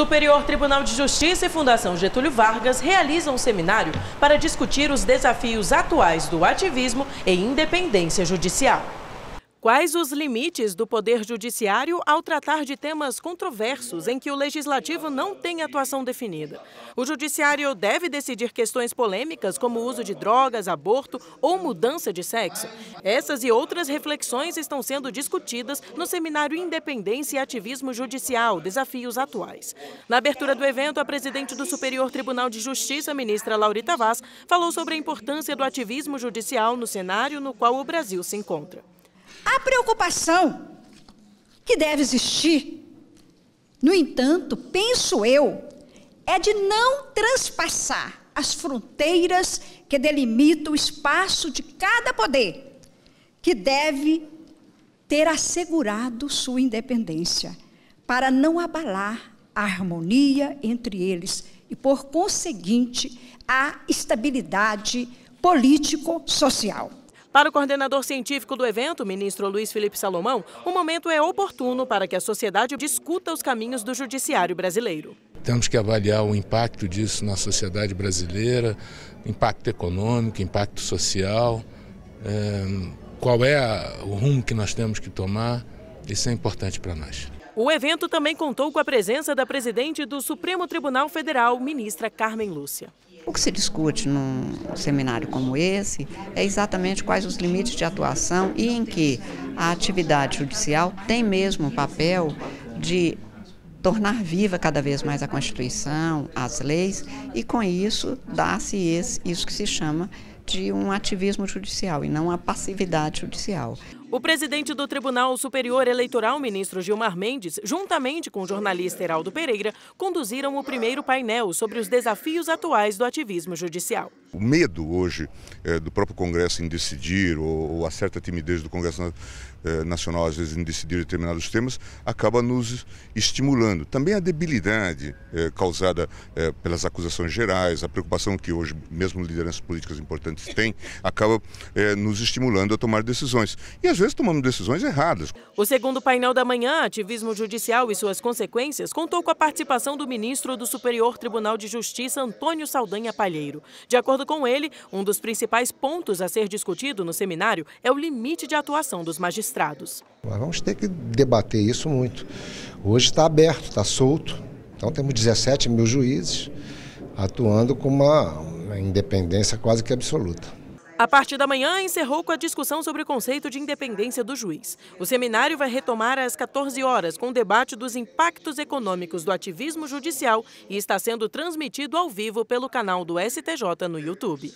Superior Tribunal de Justiça e Fundação Getúlio Vargas realizam um seminário para discutir os desafios atuais do ativismo e independência judicial. Quais os limites do Poder Judiciário ao tratar de temas controversos em que o Legislativo não tem atuação definida? O Judiciário deve decidir questões polêmicas como o uso de drogas, aborto ou mudança de sexo? Essas e outras reflexões estão sendo discutidas no Seminário Independência e Ativismo Judicial Desafios Atuais. Na abertura do evento, a presidente do Superior Tribunal de Justiça, ministra Laurita Vaz, falou sobre a importância do ativismo judicial no cenário no qual o Brasil se encontra. A preocupação que deve existir, no entanto, penso eu, é de não transpassar as fronteiras que delimitam o espaço de cada poder, que deve ter assegurado sua independência, para não abalar a harmonia entre eles e, por conseguinte, a estabilidade político-social. Para o coordenador científico do evento, ministro Luiz Felipe Salomão, o momento é oportuno para que a sociedade discuta os caminhos do judiciário brasileiro. Temos que avaliar o impacto disso na sociedade brasileira, impacto econômico, impacto social, eh, qual é o rumo que nós temos que tomar. Isso é importante para nós. O evento também contou com a presença da presidente do Supremo Tribunal Federal, ministra Carmen Lúcia. O que se discute num seminário como esse é exatamente quais os limites de atuação e em que a atividade judicial tem mesmo o papel de tornar viva cada vez mais a Constituição, as leis, e com isso dá-se isso que se chama de um ativismo judicial e não a passividade judicial. O presidente do Tribunal Superior Eleitoral, ministro Gilmar Mendes, juntamente com o jornalista Heraldo Pereira, conduziram o primeiro painel sobre os desafios atuais do ativismo judicial. O medo hoje é, do próprio Congresso em decidir, ou, ou a certa timidez do Congresso na, eh, Nacional, às vezes, em decidir determinados temas, acaba nos estimulando. Também a debilidade eh, causada pelas acusações gerais, a preocupação que hoje mesmo lideranças políticas importantes têm, acaba nos estimulando a tomar decisões. E às vezes tomamos decisões erradas. O segundo painel da manhã, Ativismo Judicial e suas consequências, contou com a participação do ministro do Superior Tribunal de Justiça, Antônio Saldanha Palheiro. De acordo acordo com ele, um dos principais pontos a ser discutido no seminário é o limite de atuação dos magistrados. Nós vamos ter que debater isso muito. Hoje está aberto, está solto. Então temos 17 mil juízes atuando com uma independência quase que absoluta. A partir da manhã, encerrou com a discussão sobre o conceito de independência do juiz. O seminário vai retomar às 14 horas com o debate dos impactos econômicos do ativismo judicial e está sendo transmitido ao vivo pelo canal do STJ no YouTube.